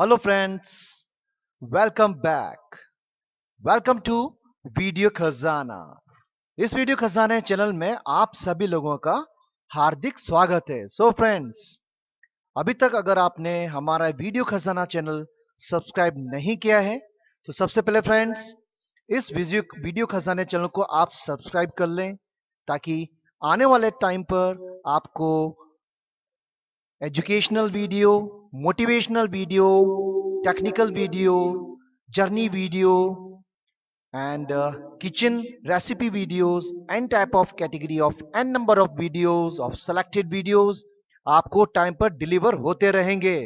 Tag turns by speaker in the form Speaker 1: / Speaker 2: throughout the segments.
Speaker 1: Hello friends welcome back welcome to video Khazana इस video खजाना channel में आप सभी लोगों का हार्दिक स्वागत है सो so फ्रेंड्स अभी तक अगर आपने हमारा वीडियो खजाना चैनल सब्सक्राइब नहीं किया है तो सबसे पहले फ्रेंड्स इस वीडियो वीडियो खजाने चैनल को आप सब्सक्राइब कर लें ताकि आने वाले टाइम पर आपको educational video motivational video technical video journey video and uh, kitchen recipe videos type type of category of n number of videos of selected videos आपको टाइम पर डिलीवर होते रहेंगे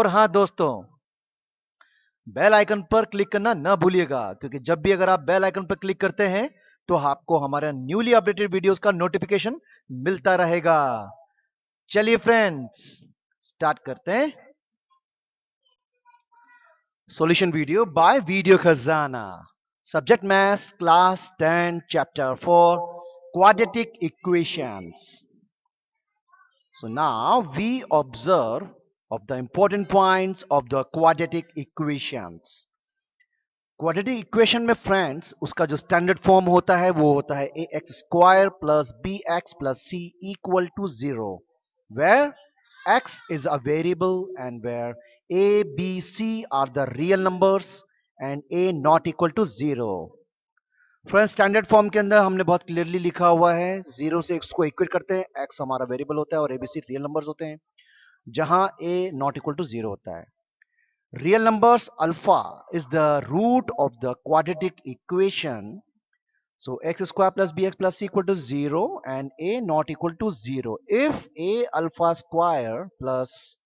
Speaker 1: और हाँ दोस्तों बेल आइकन पर क्लिक करना ना भूलिएगा क्योंकि जब भी अगर आप बेल आइकन पर क्लिक करते हैं तो आपको हमारे न्यूली अपडेटेड वीडियोस का नोटिफिकेशन मिलता रहेगा चलिए फ्रेंड्स स्टार्ट करते हैं solution video by video Khazana subject maths class ten chapter four quadratic equations so now we observe of the important points of the quadratic equations quadratic equation में friends उसका जो standard form होता है वो होता है A X square plus B x plus C equal to zero where x is a variable and where a, b, c are the real numbers and a not equal to 0 standard form ke andar humne bahut clearly likha hua hai हुआ se x ko equate karte hain x hamara variable hota hai aur a b c real numbers hote hain jahan a not equal to 0 hota hai real numbers alpha is the root of the quadratic equation So x square plus bx plus c equal to 0 and a not equal to 0. If a alpha square plus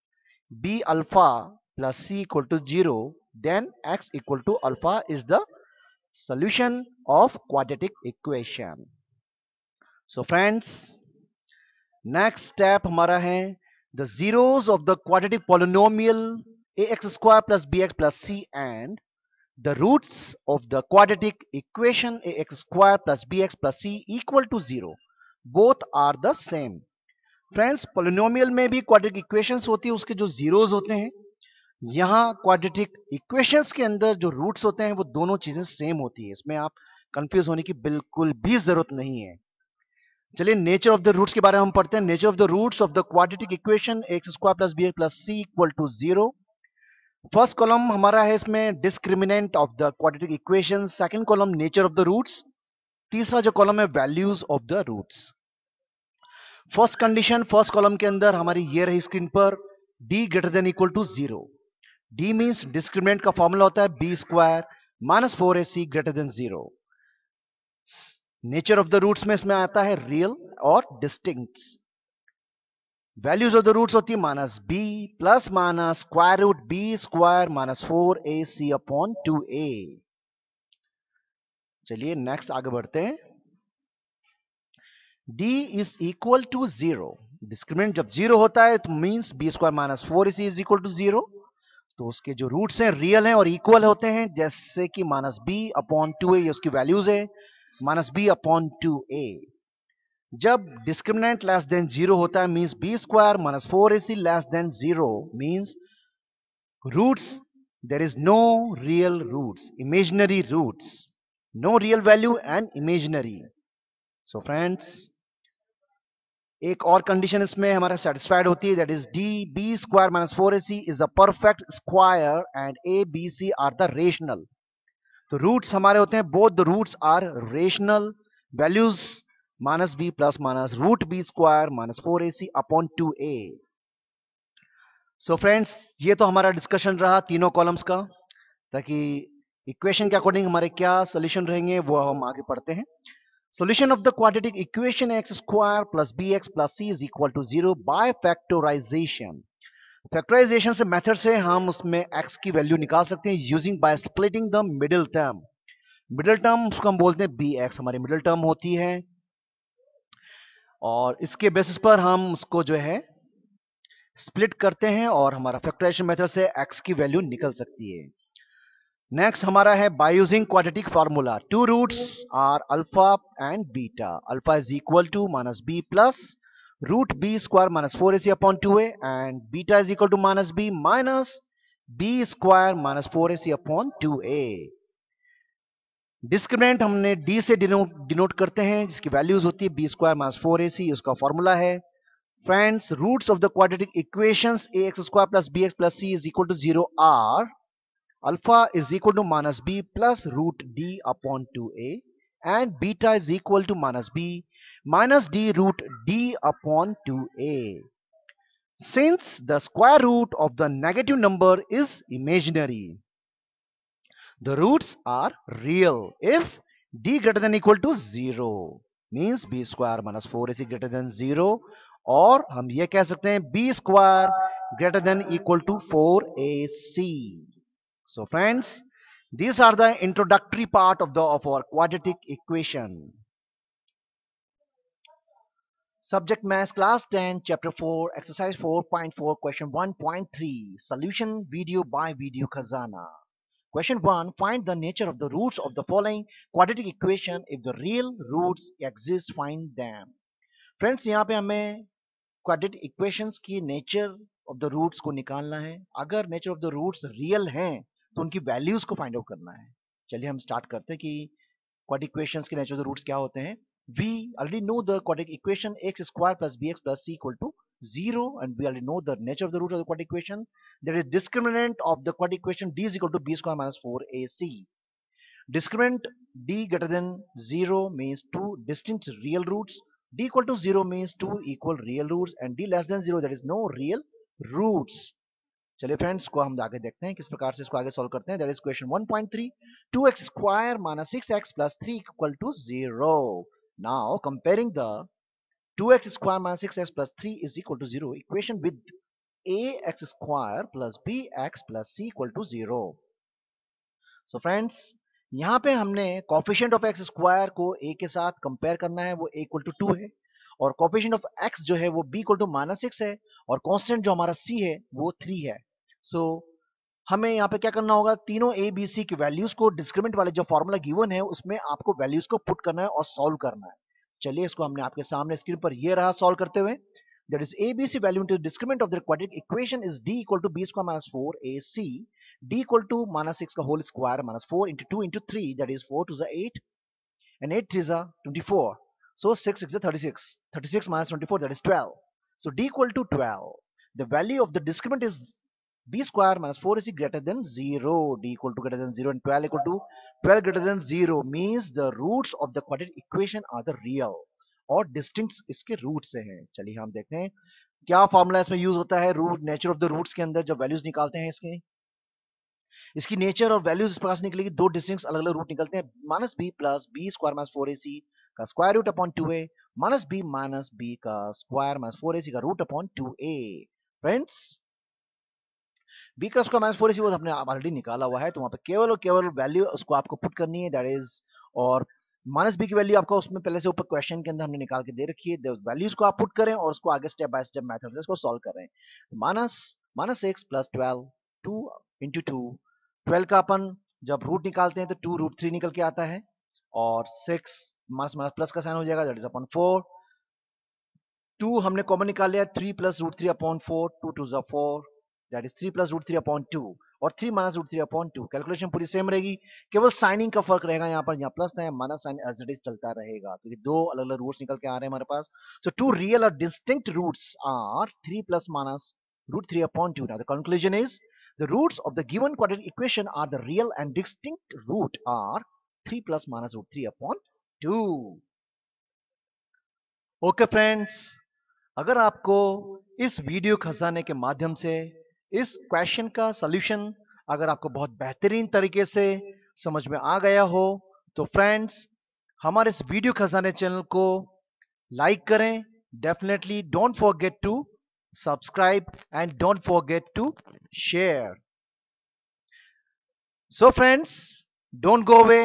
Speaker 1: b alpha plus c equal to 0 then x equal to alpha is the solution of quadratic equation. So friends next step mara hai the zeros of the quadratic polynomial ax square plus bx plus c and the roots of the quadratic equation ax square plus bx plus c equal to 0 both are the same friends polynomial में भी quadratic equations होती है उसके जो zeros होते हैं यहाँ quadratic equations के अंदर जो रूट्स होते हैं वो दोनों चीजें सेम होती है इसमें आप कंफ्यूज होने की बिल्कुल भी जरूरत नहीं है चलिए नेचर ऑफ द रूट्स के बारे में हम पढ़ते हैं nature of the roots of the quadratic equation x square plus B plus C equal to zero first column हमारा है इसमें discriminant of the quadratic equation second column nature of the roots तीसरा जो कॉलम है values of the roots first condition first column के अंदर हमारी ये रही स्क्रीन पर d greater than equal to zero d means discriminant का फॉर्मूला होता है B square minus four A C greater than zero nature of the roots में इसमें आता है रियल और distincts values of the roots होती है minus B plus minus square root B square minus four A C upon two A चलिए next आगे बढ़ते हैं d is equal to zero discriminant जब जीरो होता है तो means B square minus four A C is equal to zero तो उसके जो रूट्स हैं रियल हैं और इक्वल होते हैं जैसे कि minus B upon two A उसकी वैल्यूज है minus B upon two A जब डिस्क्रिमिनेंट लेस देन जीरो होता है means B square minus four A C less than zero means roots there is no real roots imaginary roots no real value and imaginary so friends एक और condition इसमें हमारा satisfied होती है that is D B square minus four A C is a perfect square and A B C are the rational तो roots हमारे होते हैं both the roots are rational values minus B plus minus root B square minus four A C upon two A so friends ये तो हमारा discussion रहा तीनों columns का ताकि इक्वेशन के अकॉर्डिंग हमारे क्या सोल्यूशन रहेंगे वो हम आगे पढ़ते हैं solution of the quadratic equation x square plus B x plus C is equal to zero by factorization factorization से मेथड से हम उसमें एक्स की वैल्यू निकाल सकते हैं using by splitting the middle term middle term उसको हम बोलते हैं bx हमारी मिडिल टर्म होती है और इसके बेसिस पर हम उसको जो है स्प्लिट करते हैं और हमारा फैक्टराइजेशन मेथड से एक्स की वैल्यू निकल सकती है नेक्स्ट हमारा है by using quadratic formula two roots are alpha and beta alpha is equal to minus B plus root B square minus four A C upon two A and beta is equal to minus B minus B square minus four A C upon two A discriminant हमने D से denote करते हैं जिसकी values होती है B square minus four ए C उसका formula है friends roots of the quadratic equations A X square plus B x plus C is equal to zero are alpha is equal to minus B plus root D upon two A and beta is equal to minus B minus D root D upon two A since the square root of the negative number is imaginary the roots are real if d greater than equal to 0 means b square minus 4 is greater than 0 or हम ये कह सकते square greater than equal to 4ac so friends these are the introductory part of the of our quadratic equation subject mass class 10 chapter 4 exercise 4.4 question 1.3 solution video by video khazana Question 1. Find the nature of the roots of the following quadratic equation. If the real roots exist, find them. Friends यहाँ पे हमें quadratic equations की nature of the roots को निकालना है अगर nature of the roots real हैं तो उनकी वैल्यूज को फाइंड आउट करना है चलिए हम स्टार्ट करते हैं कि क्वाड्रेटिक इक्वेशंस के नेचर ऑफ द रूट्स क्या होते हैं we already know the quadratic equation x square plus B x plus C equal to 0 and we already know the nature of the root of the quadratic equation there is discriminant of the quadratic equation d is equal to b square minus 4ac discriminant d greater than 0 means two distinct real roots d equal to 0 means two equal real roots and d less than 0 there is no real roots चलिए friends को हम आगे देखते हैं किस प्रकार से इसको आगे सॉल्व करते हैं that is question 1.3 2x square minus 6x plus 3 equal to 0 now comparing the 2x square minus 6x plus 3 is equal to 0 equation with ax square plus bx plus c equal to 0. So friends यहाँ पे हमने coefficient of x square को a के साथ compare करना है वो a equal to to है और कॉफिशियंट ऑफ x जो है वो b equal to minus six है और कांस्टेंट जो हमारा c है वो थ्री है सो so, हमें यहाँ पे क्या करना होगा तीनों ए बी सी की वैल्यूज को डिस्क्रिमिनेंट वाले जो फॉर्मूला गिवन है उसमें आपको वैल्यूज को पुट करना है और सॉल्व करना है चलिए इसको हमने आपके सामने स्क्रीन पर ये रहा सॉल्व करते हुए that is abc value into discriminant of the quadratic equation is d equal to b square minus 4 ac d equal to minus 6 the whole square minus 4 into 2 into 3 that is 4 to the 8 and 8 is a 24 so 6 is a 36 36 minus 24 that is 12 so d equal to 12 the value of the discriminant is b square minus 4 is greater than 0 d equal to greater than 0 and 12 equal to 12 greater than 0 means the roots of the quadratic equation are the real or distinct iske roots se hain chaliye hum dekhte hain kya formula isme use hota hai root nature of the roots ke andar jab values nikalte hain iske इसकी nature और values इस प्रकार से निकलेगी दो distinct अलग अलग root निकलते हैं minus B plus b square minus four ए सी का square root upon two a minus B minus b का स्क्वायर माइनस फोर ए सी का root upon two a friends b का स्क्वायर माइनस फोर इसी वो आपने already निकाला हुआ है तो वहां पे केवल और केवल वैल्यू उसको आपको पुट करनी है दैट इज और माइनस बी की वैल्यू आपको उसमें पहले से ऊपर क्वेश्चन के अंदर हमने निकाल के दे रखी है वैल्यूज को आप पुट करें और उसको आगे स्टेप बाय स्टेप मैथड से इसको सॉल्व कर रहे हैं तो minus minus six plus twelve two into two twelve का अपन जब रूट निकालते हैं तो टू रूट थ्री निकल के आता है और सिक्स माइनस माइनस प्लस का साइन हो जाएगा that is upon four two हमने कॉमन निकाल लिया three plus root three upon four two two जो four that is three plus root three upon two और three minus root three upon two calculation पूरी same रहेगी केवल signing का फर्क रहेगा यहाँ पर यहाँ प्लस है minus sign as it is चलता रहेगा क्योंकि दो अलग अलग रूट निकल के आ रहे हैं हमारे पास सो टू रियल और distinct roots are three plus minus root 3 upon 2. Now the conclusion is the roots of the given quadratic equation are the real and distinct root are 3 plus minus root 3 upon 2. Okay okay friends अगर आपको इस video खजाने के माध्यम से इस question का solution अगर आपको बहुत बेहतरीन तरीके से समझ में आ गया हो तो फ्रेंड्स हमारे इस वीडियो खजाने चैनल को लाइक करें definitely don't forget to subscribe and don't forget to share so friends don't go away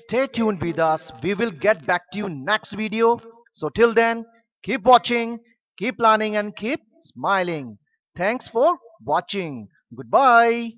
Speaker 1: stay tune with us we will get back to you next video so till then keep watching keep learning and keep smiling thanks for watching. Goodbye.